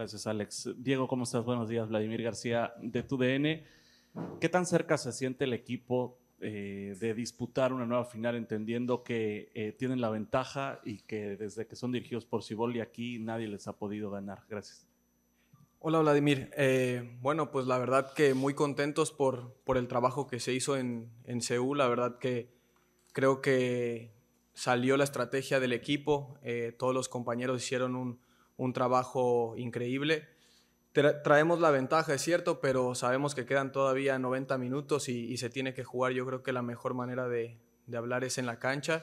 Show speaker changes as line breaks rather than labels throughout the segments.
Gracias, Alex. Diego, ¿cómo estás? Buenos días. Vladimir García de TUDN. ¿Qué tan cerca se siente el equipo eh, de disputar una nueva final, entendiendo que eh, tienen la ventaja y que desde que son dirigidos por Ciboli aquí nadie les ha podido ganar? Gracias. Hola Vladimir. Eh, bueno, pues la verdad que muy contentos por, por el trabajo que se hizo en, en Seúl. La verdad que creo que salió la estrategia del equipo. todos los compañeros hicieron un, un trabajo increíble. traemos la ventaja, es cierto, pero sabemos que quedan todavía 90 minutos y, se tiene que jugar. Yo creo que la mejor manera de, hablar es en la cancha,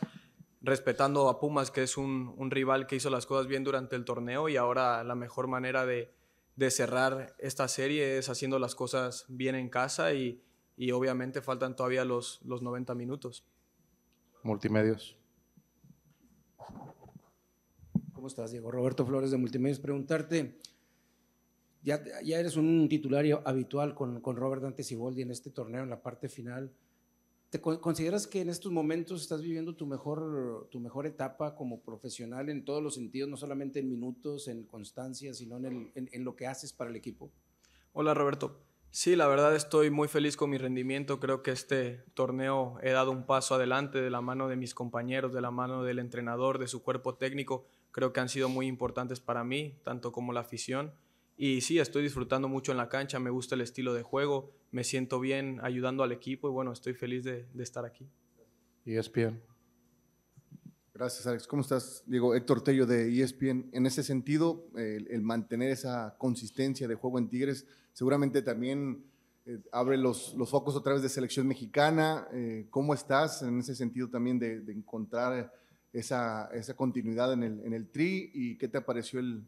respetando a Pumas, que es un, rival que hizo las cosas bien durante el torneo y ahora la mejor manera de, cerrar esta serie es haciendo las cosas bien en casa y, obviamente faltan todavía los, los 90 minutos. Multimedios estás, Diego? Roberto Flores de Multimedios. Preguntarte, ya, ya eres un titular habitual con, con Robert Dante Siboldi en este torneo, en la parte final. ¿Te consideras que en estos momentos estás viviendo tu mejor, tu mejor etapa como profesional en todos los sentidos, no solamente en minutos, en constancia, sino en lo que haces para el equipo? Hola Roberto. Sí, la verdad estoy muy feliz con mi rendimiento. Creo que este torneo he dado un paso adelante de la mano de mis compañeros, de la mano del entrenador, de su cuerpo técnico. Creo que han sido muy importantes para mí, tanto como la afición. Y sí, estoy disfrutando mucho en la cancha, me gusta el estilo de juego, me siento bien ayudando al equipo y bueno, estoy feliz de, estar aquí. Y e ESPN. Gracias, Alex. ¿Cómo estás? Diego, Héctor Tello de ESPN. En ese sentido, el mantener esa consistencia de juego en Tigres seguramente también eh, abre los, focos a través de selección mexicana. Eh, ¿Cómo estás en ese sentido también de, encontrar esa, continuidad en el, en tri y qué te pareció el,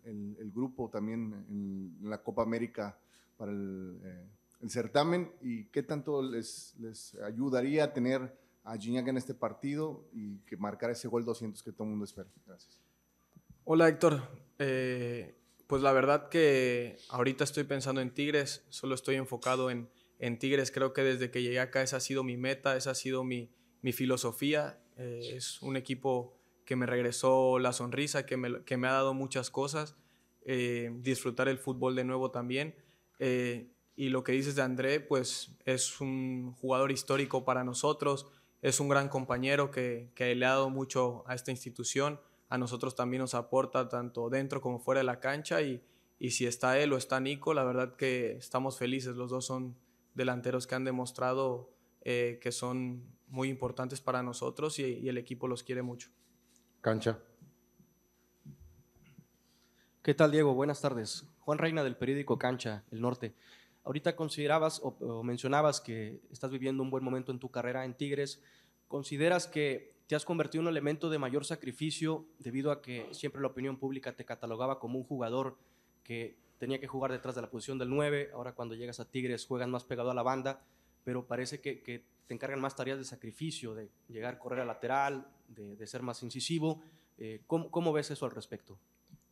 grupo también en la Copa América para eh, el, certamen y qué tanto les, les ayudaría a tener a Gignac en este partido y que marcar ese gol 200 que todo el mundo espera. Gracias. Hola Héctor, pues la verdad que ahorita estoy pensando en Tigres, solo estoy enfocado en, Tigres. Creo que desde que llegué acá esa ha sido mi meta, esa ha sido mi, filosofía. Eh, es un equipo que me regresó la sonrisa, que me, que me ha dado muchas cosas. Eh, disfrutar el fútbol de nuevo también. Eh, y lo que dices de André, pues es un jugador histórico para nosotros, es un gran compañero que, que le ha dado mucho a esta institución a nosotros también nos aporta tanto dentro como fuera de la cancha y, si está él o está Nico, la verdad que estamos felices. Los dos son delanteros que han demostrado eh, que son muy importantes para nosotros y, el equipo los quiere mucho. Cancha. ¿Qué tal, Diego? Buenas tardes. Juan Reina del periódico Cancha, El Norte. Ahorita considerabas o mencionabas que estás viviendo un buen momento en tu carrera en Tigres. ¿Consideras que te has convertido en un elemento de mayor sacrificio debido a que siempre la opinión pública te catalogaba como un jugador que tenía que jugar detrás de la posición del 9, ahora cuando llegas a Tigres juegan más pegado a la banda, pero parece que, te encargan más tareas de sacrificio, de llegar a correr a lateral, de, ser más incisivo. Eh, ¿cómo, ves eso al respecto?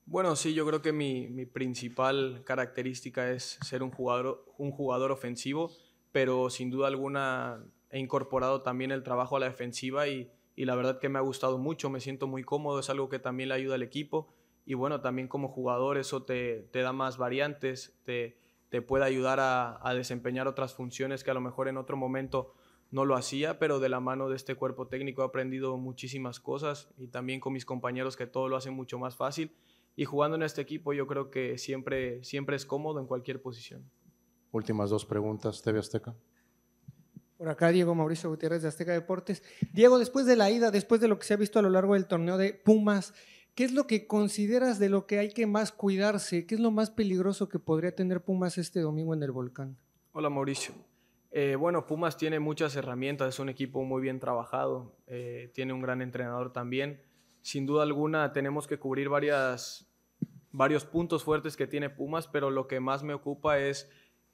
Bueno, sí, yo creo que mi, mi principal característica es ser un jugador, un jugador ofensivo, pero sin duda alguna he incorporado también el trabajo a la defensiva y y la verdad que me ha gustado mucho, me siento muy cómodo, es algo que también le ayuda al equipo y bueno, también como jugador eso te, da más variantes, te, te puede ayudar a, desempeñar otras funciones que a lo mejor en otro momento no lo hacía, pero de la mano de este cuerpo técnico he aprendido muchísimas cosas y también con mis compañeros que todo lo hacen mucho más fácil y jugando en este equipo yo creo que siempre, siempre es cómodo en cualquier posición. Últimas dos preguntas, TV Azteca. Por acá Diego Mauricio Gutiérrez de Azteca Deportes. Diego, después de la ida, después de lo que se ha visto a lo largo del torneo de Pumas, ¿qué es lo que consideras de lo que hay que más cuidarse? ¿Qué es lo más peligroso que podría tener Pumas este domingo en el volcán? Hola Mauricio. Eh, bueno, Pumas tiene muchas herramientas, es un equipo muy bien trabajado, eh, tiene un gran entrenador también. Sin duda alguna tenemos que cubrir varios puntos fuertes que tiene Pumas, pero lo que más me ocupa es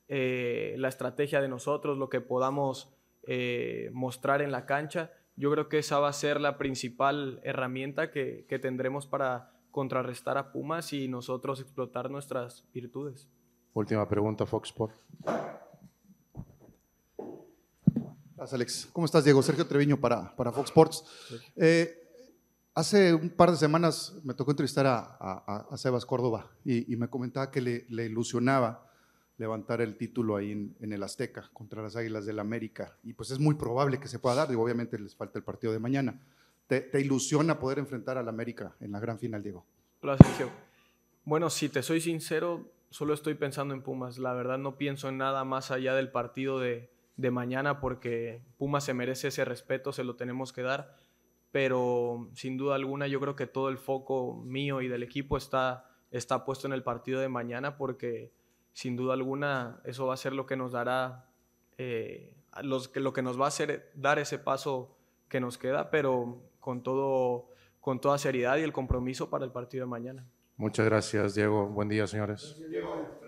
eh, la estrategia de nosotros, lo que podamos eh, mostrar en la cancha. Yo creo que esa va a ser la principal herramienta que, que tendremos para contrarrestar a Pumas y nosotros explotar nuestras virtudes. Última pregunta, Fox Sports. Gracias, Alex. ¿Cómo estás, Diego? Sergio Treviño para, para Fox Sports. Eh, hace un par de semanas me tocó entrevistar a, a, a Sebas Córdoba y, me comentaba que le, le ilusionaba levantar el título ahí en, el Azteca contra las Águilas del América. Y pues es muy probable que se pueda dar, digo, obviamente les falta el partido de mañana. ¿Te, ilusiona poder enfrentar al América en la gran final, Diego? Bueno, si te soy sincero, solo estoy pensando en Pumas. La verdad no pienso en nada más allá del partido de, mañana porque Pumas se merece ese respeto, se lo tenemos que dar. Pero sin duda alguna yo creo que todo el foco mío y del equipo está, está puesto en el partido de mañana porque sin duda alguna eso va a ser lo que nos dará, eh, lo que nos va a hacer dar ese paso que nos queda, pero con, todo, con toda seriedad y el compromiso para el partido de mañana. Muchas gracias, Diego. Buen día, señores.